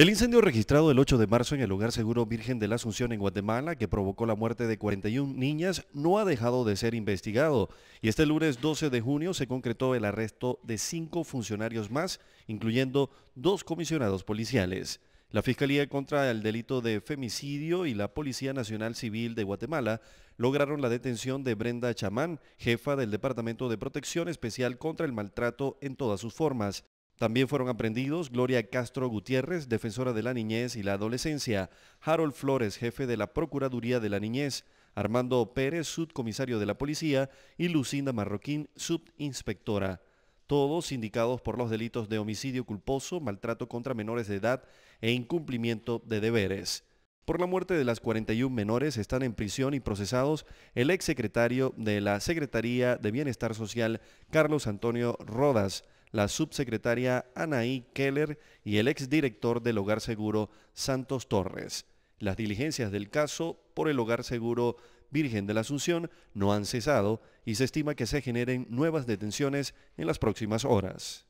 El incendio registrado el 8 de marzo en el lugar Seguro Virgen de la Asunción en Guatemala, que provocó la muerte de 41 niñas, no ha dejado de ser investigado. Y este lunes 12 de junio se concretó el arresto de cinco funcionarios más, incluyendo dos comisionados policiales. La Fiscalía contra el delito de femicidio y la Policía Nacional Civil de Guatemala lograron la detención de Brenda Chamán, jefa del Departamento de Protección Especial contra el Maltrato en todas sus formas. También fueron aprendidos Gloria Castro Gutiérrez, defensora de la niñez y la adolescencia, Harold Flores, jefe de la Procuraduría de la Niñez, Armando Pérez, subcomisario de la policía, y Lucinda Marroquín, subinspectora. Todos indicados por los delitos de homicidio culposo, maltrato contra menores de edad e incumplimiento de deberes. Por la muerte de las 41 menores están en prisión y procesados el exsecretario de la Secretaría de Bienestar Social, Carlos Antonio Rodas, la subsecretaria Anaí Keller y el exdirector del Hogar Seguro Santos Torres. Las diligencias del caso por el Hogar Seguro Virgen de la Asunción no han cesado y se estima que se generen nuevas detenciones en las próximas horas.